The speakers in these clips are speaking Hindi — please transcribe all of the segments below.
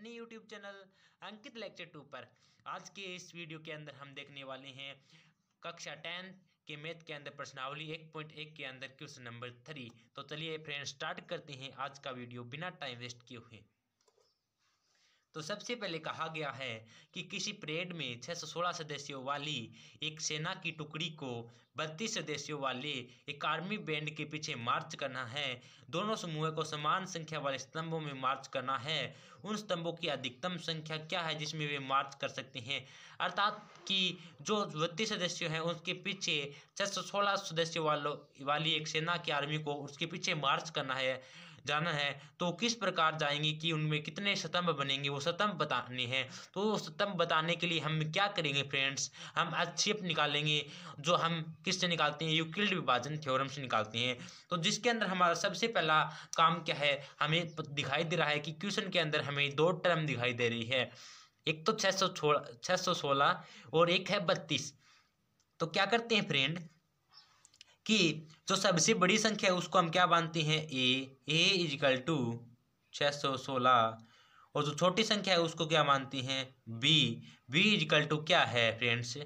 अपने YouTube channel Ankit lecture two पर आज के इस वीडियो के अंदर हम देखने वाले हैं कक्षा टेन के मैथ के अंदर प्रश्नावली एक पॉइंट एक के अंदर क्वेश्चन नंबर थ्री तो चलिए फ्रेंड स्टार्ट करते हैं आज का वीडियो बिना टाइम वेस्ट किए हुए तो सबसे पहले कहा गया है कि किसी परेड में 616 सदस्यों वाली एक सेना की टुकड़ी को 32 सदस्यों वाले एक आर्मी बैंड के पीछे मार्च करना है दोनों समूह को समान संख्या वाले स्तंभों में मार्च करना है उन स्तंभों की अधिकतम संख्या क्या है जिसमें वे मार्च कर सकते हैं अर्थात कि जो बत्तीस सदस्य हैं उसके पीछे छः सौ सोलह सदस्यों वालों वाली एक सेना की आर्मी को उसके पीछे मार्च करना है जाना है तो किस प्रकार जाएंगे कि उनमें कितने स्तंभ बनेंगे वो स्तंभ बताने हैं तो स्तंभ बताने के लिए हम क्या करेंगे फ्रेंड्स हम अच्छेप निकालेंगे जो हम किससे निकालते हैं यूक्लिड विभाजन थ्योरम से निकालते हैं तो जिसके अंदर हमारा सबसे पहला काम क्या है हमें दिखाई दे रहा है कि क्वेश्चन के अंदर हमें दो टर्म दिखाई दे रही है एक तो छः सौ और एक है बत्तीस तो क्या करते हैं फ्रेंड कि जो सबसे बड़ी संख्या है उसको हम क्या मानते हैं ए ए इजिकल टू छः सौ सोलह और जो छोटी संख्या है उसको क्या मानती हैं बी बी इजिकल टू क्या है फ्रेंड्स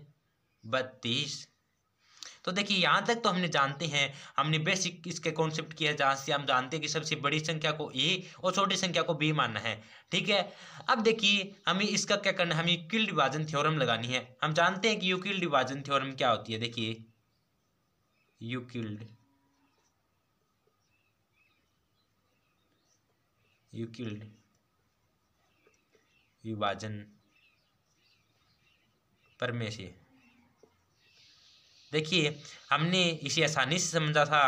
बत्तीस तो देखिए यहाँ तक तो हमने जानते हैं हमने बेसिक इसके कॉन्सेप्ट किया जहाँ से हम जानते हैं कि सबसे बड़ी संख्या को ए और छोटी संख्या को बी मानना है ठीक है अब देखिए हमें इसका क्या करना है हमें यूक्ल डिवाजन थ्योरम लगानी है हम जानते हैं कि यूक्ल डिवाजन थ्योरम क्या होती है देखिए you killed you killed विभाजन देखिए हमने इसे आसानी से समझा था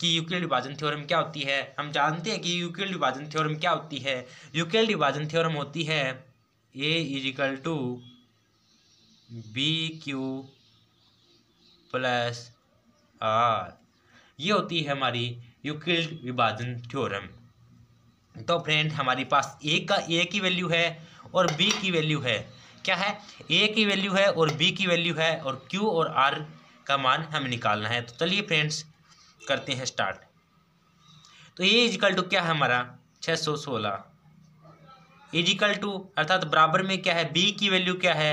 कि यूक्लिड विभाजन थ्योरम क्या होती है हम जानते हैं कि यूक्लिड विभाजन थ्योरम क्या होती है यूक्ल विभाजन थ्योरम होती है a is equal to b q plus r ये होती है हमारी यूक्लिड विभाजन थ्योरम तो फ्रेंड हमारे पास ए का ए की वैल्यू है और बी की वैल्यू है क्या है ए की वैल्यू है और बी की वैल्यू है और क्यू और आर का मान हमें निकालना है तो चलिए फ्रेंड्स करते हैं स्टार्ट तो ए इजिकल टू क्या है हमारा छः सौ सोलह इजिकल टू अर्थात बराबर में क्या है बी की वैल्यू क्या है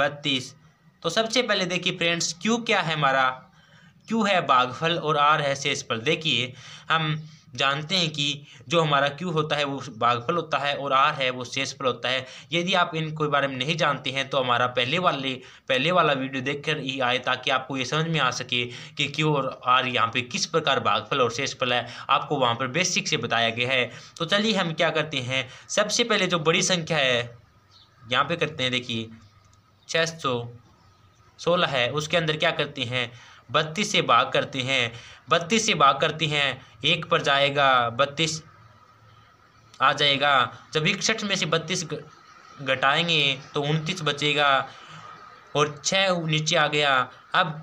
बत्तीस तो सबसे पहले देखिए फ्रेंड्स क्यू क्या है हमारा क्यू है बाघफल और आर है शेषफल देखिए हम जानते हैं कि जो हमारा क्यू होता है वो बाघफल होता है और आर है वो शेषफल होता है यदि आप इनके बारे में नहीं जानते हैं तो हमारा पहले वाले पहले वाला वीडियो देखकर ही आए ताकि आपको ये समझ में आ सके कि क्यू और आर यहाँ पे किस प्रकार बाघफल और शेषफल है आपको वहाँ पर बेसिक से बताया गया है तो चलिए हम क्या करते हैं सबसे पहले जो बड़ी संख्या है यहाँ पर करते हैं देखिए छः सौ सोलह है उसके अंदर क्या करती हैं बत्तीस से भाग करते हैं बत्तीस से भाग करती हैं एक पर जाएगा बत्तीस आ जाएगा जब इकसठ में से बत्तीस घटाएंगे तो उनतीस बचेगा और छः नीचे आ गया अब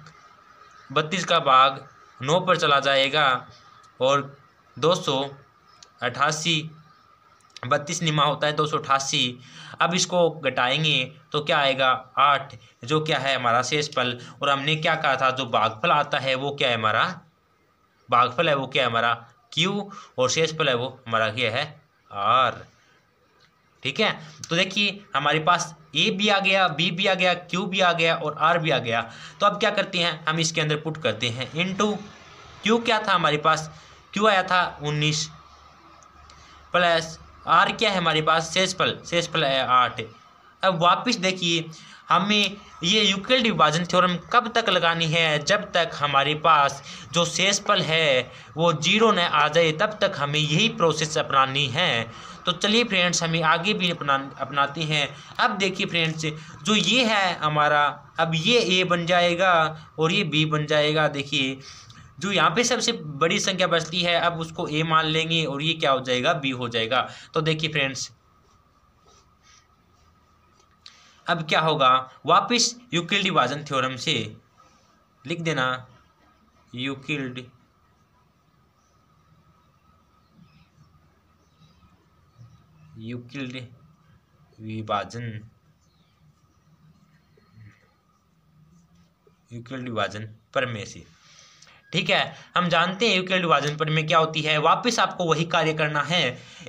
बत्तीस का भाग नौ पर चला जाएगा और दो सौ अट्ठासी बत्तीस निमा होता है दो सौ अठासी अब इसको घटाएंगे तो क्या आएगा आठ जो क्या है हमारा शेष फल और हमने क्या कहा था जो बागफल आता है वो क्या है हमारा बागफल है वो क्या है हमारा क्यू और शेष फल है वो हमारा क्या है आर ठीक है तो देखिए हमारे पास ए भी आ गया बी भी आ गया क्यू भी आ गया और आर भी आ गया तो अब क्या करते हैं हम इसके अंदर पुट करते हैं इन टू क्यू क्या था हमारे पास क्यू आया था उन्नीस प्लस आर क्या है हमारे पास शेषफल शेषफल है आठ अब वापस देखिए हमें ये युक्ल विभाजन थ्योरम कब तक लगानी है जब तक हमारे पास जो शेषफल है वो जीरो न आ जाए तब तक हमें यही प्रोसेस अपनानी है तो चलिए फ्रेंड्स हमें आगे भी अपना अपनाते हैं अब देखिए फ्रेंड्स जो ये है हमारा अब ये ए बन जाएगा और ये बी बन जाएगा देखिए जो यहाँ पे सबसे बड़ी संख्या बचती है अब उसको ए मान लेंगे और ये क्या हो जाएगा बी हो जाएगा तो देखिए फ्रेंड्स अब क्या होगा वापिस यूक्लिड विभाजन थ्योरम से लिख देना यूकिल्ड यूकिल्ड विभाजन यूकिल्ड विभाजन प्रमेय से ठीक है हम जानते हैं युगल विभाजन पर में क्या होती है वापस आपको वही कार्य करना है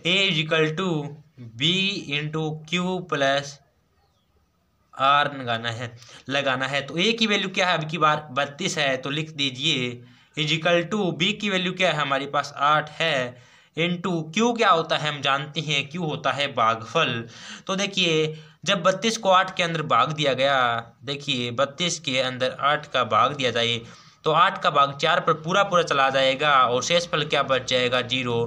a is equal to b into q plus r लगाना है लगाना है तो ए की वैल्यू क्या है अब की बार बत्तीस है तो लिख दीजिए इजिकल टू बी की वैल्यू क्या है हमारे पास आठ है इंटू क्यू क्या होता है हम जानते हैं क्यू होता है बाघफल तो देखिए जब बत्तीस को आठ के अंदर भाग दिया गया देखिए बत्तीस के अंदर आठ का भाग दिया जाए तो आठ का भाग चार पर पूरा पूरा चला जाएगा और शेष फल क्या बच जाएगा जीरो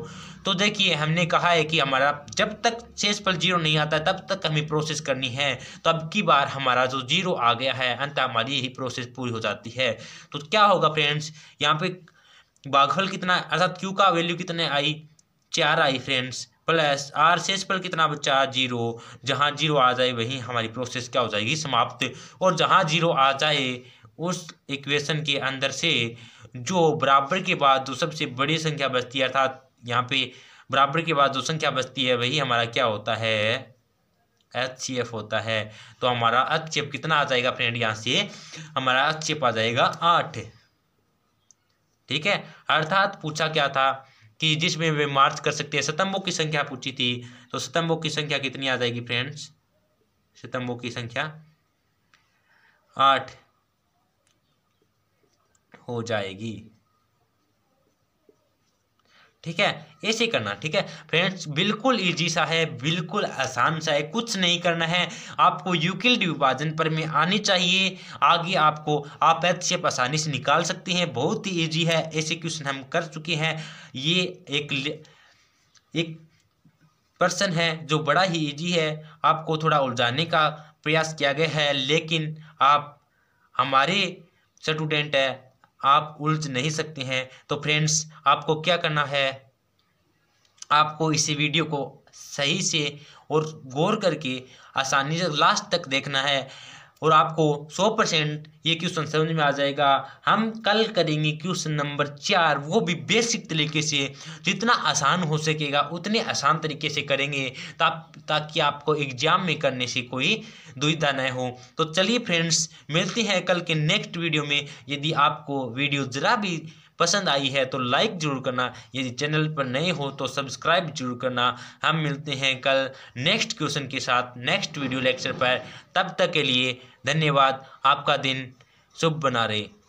तो देखिए हमने कहा है कि हमारा जब तक शेष फल जीरो नहीं आता तब तक हमें प्रोसेस करनी है तो अब की बार हमारा जो जीरो आ गया है अंत हमारी यही प्रोसेस पूरी हो जाती है तो क्या होगा फ्रेंड्स यहाँ पे भागफल कितना अर्थात क्यू का वैल्यू कितने आई चार आई फ्रेंड्स प्लस आर शेष फल कितना बचा जीरो जहाँ जीरो आ जाए वहीं हमारी प्रोसेस क्या हो जाएगी समाप्त और जहाँ जीरो आ जाए उस इक्वेशन के अंदर से जो बराबर के बाद जो सबसे बड़ी संख्या बचती है अर्थात यहाँ पे बराबर के बाद जो संख्या बचती है वही हमारा क्या होता है एच होता है तो हमारा एच कितना आ जाएगा फ्रेंड यहाँ से हमारा एच आ जाएगा आठ ठीक है अर्थात पूछा क्या था कि जिसमें वे मार्च कर सकते हैं शतम्बों की संख्या पूछी थी तो शतम्बों की संख्या कितनी आ जाएगी फ्रेंड्स शतम्बों की संख्या आठ हो जाएगी ठीक है ऐसे करना ठीक है फ्रेंड्स बिल्कुल इजी सा है बिल्कुल आसान सा है कुछ नहीं करना है आपको यूकिल विभाजन पर में आनी चाहिए आगे आपको आप एच आसानी से निकाल सकते हैं बहुत ही इजी है ऐसे क्वेश्चन हम कर चुके हैं ये एक एक पर्सन है जो बड़ा ही इजी है आपको थोड़ा उलझाने का प्रयास किया गया है लेकिन आप हमारे स्टूडेंट है आप उलझ नहीं सकते हैं तो फ्रेंड्स आपको क्या करना है आपको इसी वीडियो को सही से और गौर करके आसानी से लास्ट तक देखना है और आपको 100 परसेंट ये क्वेश्चन समझ में आ जाएगा हम कल करेंगे क्वेश्चन नंबर चार वो भी बेसिक तरीके से जितना आसान हो सकेगा उतने आसान तरीके से करेंगे ता, ताकि आपको एग्जाम में करने से कोई दुविधा न हो तो चलिए फ्रेंड्स मिलते हैं कल के नेक्स्ट वीडियो में यदि आपको वीडियो ज़रा भी पसंद आई है तो लाइक ज़रूर करना यदि चैनल पर नए हो तो सब्सक्राइब जरूर करना हम मिलते हैं कल नेक्स्ट क्वेश्चन के साथ नेक्स्ट वीडियो लेक्चर पर तब तक के लिए धन्यवाद आपका दिन शुभ बना रहे